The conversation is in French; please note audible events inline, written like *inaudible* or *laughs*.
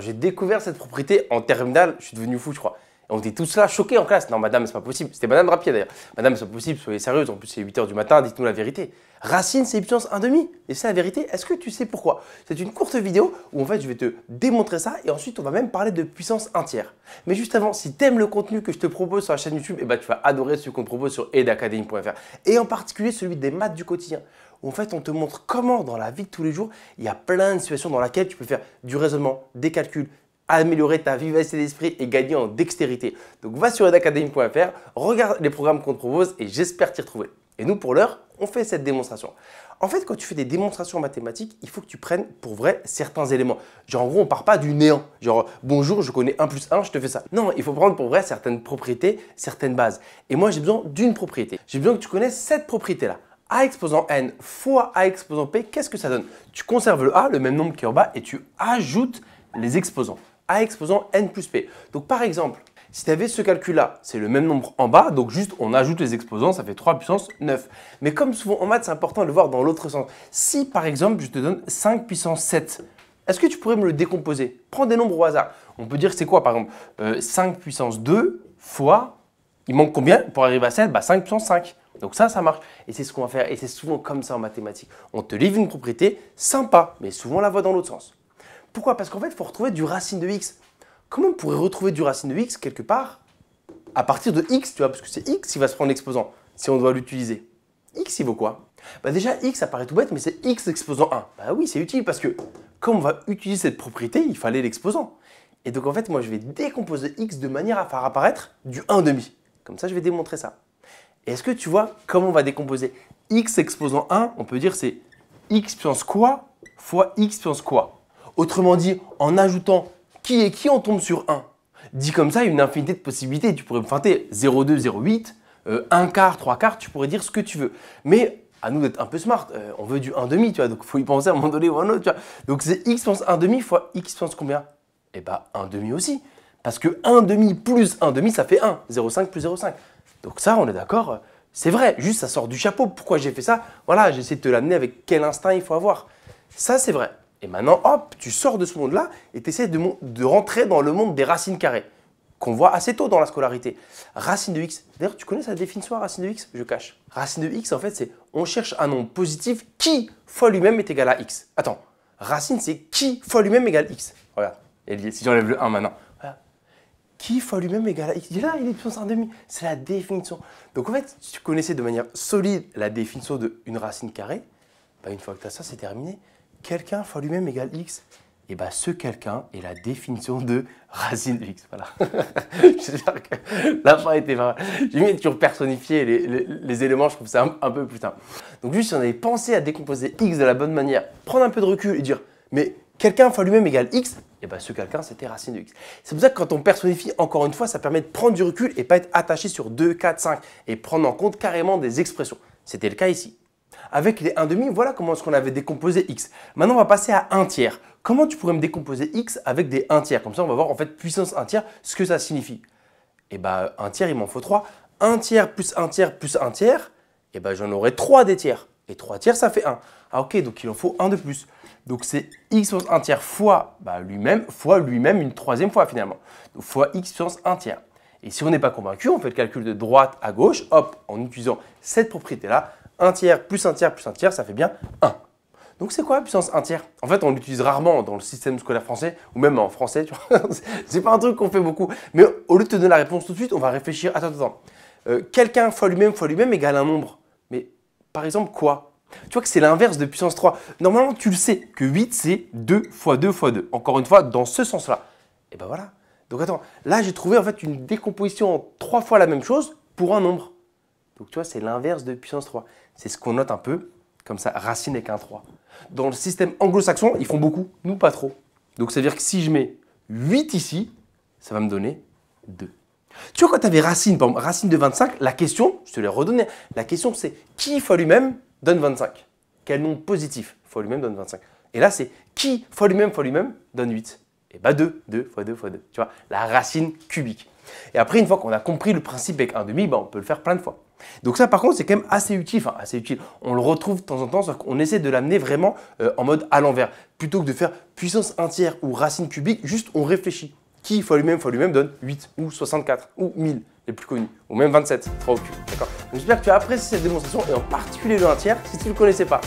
j'ai découvert cette propriété en terminale, je suis devenu fou, je crois. on était tous là choqués en classe. Non, madame, c'est pas possible. C'était madame Rapier, d'ailleurs. Madame, c'est pas possible, soyez sérieuse. En plus, c'est 8 h du matin, dites-nous la vérité. Racine, c'est puissance 1,5. Et c'est la vérité. Est-ce que tu sais pourquoi C'est une courte vidéo où en fait, je vais te démontrer ça et ensuite, on va même parler de puissance 1 tiers. Mais juste avant, si t'aimes le contenu que je te propose sur la chaîne YouTube, eh ben, tu vas adorer ce qu'on te propose sur edacademy.fr. et en particulier celui des maths du quotidien en fait on te montre comment dans la vie de tous les jours, il y a plein de situations dans lesquelles tu peux faire du raisonnement, des calculs, améliorer ta vivacité d'esprit et gagner en dextérité. Donc va sur edacademy.fr, regarde les programmes qu'on te propose et j'espère t'y retrouver. Et nous, pour l'heure, on fait cette démonstration. En fait, quand tu fais des démonstrations mathématiques, il faut que tu prennes pour vrai certains éléments. Genre, en gros, on ne part pas du néant. Genre, bonjour, je connais 1 plus 1, je te fais ça. Non, il faut prendre pour vrai certaines propriétés, certaines bases. Et moi, j'ai besoin d'une propriété. J'ai besoin que tu connaisses cette propriété-là a exposant n fois a exposant p, qu'est-ce que ça donne Tu conserves le a, le même nombre qui est en bas, et tu ajoutes les exposants. a exposant n plus p. Donc par exemple, si tu avais ce calcul-là, c'est le même nombre en bas, donc juste on ajoute les exposants, ça fait 3 puissance 9. Mais comme souvent en maths, c'est important de le voir dans l'autre sens. Si par exemple, je te donne 5 puissance 7, est-ce que tu pourrais me le décomposer Prends des nombres au hasard. On peut dire c'est quoi par exemple 5 euh, puissance 2 fois, il manque combien pour arriver à 7 bah, 5 puissance 5. Donc ça, ça marche. Et c'est ce qu'on va faire. Et c'est souvent comme ça en mathématiques. On te livre une propriété sympa, mais souvent on la voit dans l'autre sens. Pourquoi Parce qu'en fait, il faut retrouver du racine de x. Comment on pourrait retrouver du racine de x quelque part à partir de x, tu vois, parce que c'est x qui va se prendre l'exposant, si on doit l'utiliser. x, il vaut quoi bah déjà, x, ça paraît tout bête, mais c'est x exposant 1. Bah oui, c'est utile parce que quand on va utiliser cette propriété, il fallait l'exposant. Et donc en fait, moi, je vais décomposer x de manière à faire apparaître du 1,5. Comme ça, je vais démontrer ça. Est-ce que tu vois comment on va décomposer x exposant 1, on peut dire c'est x puissance quoi fois x puissance quoi. Autrement dit, en ajoutant qui et qui, on tombe sur 1. Dit comme ça, il y a une infinité de possibilités. Tu pourrais me feinter 0,2, 0,8, 8, 1 quart, 3 quarts, tu pourrais dire ce que tu veux. Mais à nous d'être un peu smart, euh, on veut du 1 demi, tu vois, donc il faut y penser à un moment donné ou à un autre, tu vois. Donc c'est x puissance 1 demi fois x puissance combien Eh bah ben, 1 demi aussi. Parce que 1 demi plus 1 demi, ça fait 1. 0,5 plus 0,5. Donc ça, on est d'accord, c'est vrai, juste ça sort du chapeau. Pourquoi j'ai fait ça Voilà, j'essaie de te l'amener avec quel instinct il faut avoir. Ça, c'est vrai. Et maintenant, hop, tu sors de ce monde-là et tu essaies de, rentrer dans le monde des racines carrées, qu'on voit assez tôt dans la scolarité. Racine de x. D'ailleurs, tu connais sa définition racine de x Je cache. Racine de x, en fait, c'est on cherche un nombre positif qui, fois lui-même, est égal à x. Attends, racine, c'est qui, fois lui-même, à x. Regarde, si j'enlève le 1 maintenant, qui fois lui-même égale à x. Il là, il est puissance demi. C'est la définition. Donc en fait, si tu connaissais de manière solide la définition d'une racine carrée, bah, une fois que tu as ça, c'est terminé. Quelqu'un fois lui-même égale x. Et bien, bah, ce quelqu'un est la définition de racine x. Voilà. *laughs* J'espère que la fin était vraie. J'ai mis toujours personnifié les, les, éléments, je trouve ça un, peu plus tard Donc juste si on avait pensé à décomposer x de la bonne manière, prendre un peu de recul et dire mais quelqu'un fois lui-même égale x, et eh bien ce quelqu'un, c'était Racine de X. C'est pour ça que quand on personnifie, encore une fois, ça permet de prendre du recul et pas être attaché sur 2, 4, 5 et prendre en compte carrément des expressions. C'était le cas ici. Avec les 1,5, voilà comment est-ce qu'on avait décomposé x. Maintenant, on va passer à 1 tiers. Comment tu pourrais me décomposer x avec des 1 tiers Comme ça, on va voir en fait puissance 1 tiers, ce que ça signifie. Et eh bien, 1 tiers, il m'en faut 3. 1 tiers plus 1 tiers plus 1 tiers, et eh bien j'en aurai 3 des tiers. Et 3 tiers, ça fait 1. Ah ok, donc il en faut 1 de plus. Donc c'est x puissance 1 tiers fois bah, lui-même, fois lui-même une troisième fois finalement. Donc fois x puissance 1 tiers. Et si on n'est pas convaincu, on fait le calcul de droite à gauche, hop, en utilisant cette propriété-là, 1 tiers plus 1 tiers plus 1 tiers, ça fait bien 1. Donc c'est quoi puissance 1 tiers En fait, on l'utilise rarement dans le système scolaire français, ou même en français, tu vois. *laughs* c'est pas un truc qu'on fait beaucoup. Mais au lieu de te donner la réponse tout de suite, on va réfléchir. Attends, attends, euh, Quelqu'un fois lui-même fois lui-même égale un nombre. Mais par exemple, quoi tu vois que c'est l'inverse de puissance 3. Normalement, tu le sais que 8, c'est 2 fois 2 fois 2. Encore une fois, dans ce sens-là. Et eh ben voilà. Donc attends, là, j'ai trouvé en fait une décomposition en 3 fois la même chose pour un nombre. Donc tu vois, c'est l'inverse de puissance 3. C'est ce qu'on note un peu comme ça, racine avec un 3. Dans le système anglo-saxon, ils font beaucoup, nous pas trop. Donc ça veut dire que si je mets 8 ici, ça va me donner 2. Tu vois, quand tu avais racine, par exemple, racine de 25, la question, je te l'ai redonnée, la question c'est qui fois lui-même donne 25. Quel nombre positif Faut lui-même donne 25. Et là, c'est qui fois lui-même fois lui-même donne 8. Et bah 2, 2 fois 2 fois 2. Tu vois, la racine cubique. Et après, une fois qu'on a compris le principe avec un demi, ben, on peut le faire plein de fois. Donc ça, par contre, c'est quand même assez utile. Enfin, assez utile. On le retrouve de temps en temps, sauf qu'on essaie de l'amener vraiment euh, en mode à l'envers. Plutôt que de faire puissance 1 tiers ou racine cubique, juste on réfléchit. Qui fois lui-même fois lui-même donne 8 ou 64 ou 1000 les plus connus, ou même 27, 3 au cul, d'accord J'espère que tu as apprécié cette démonstration, et en particulier le 1 tiers, si tu ne le connaissais pas.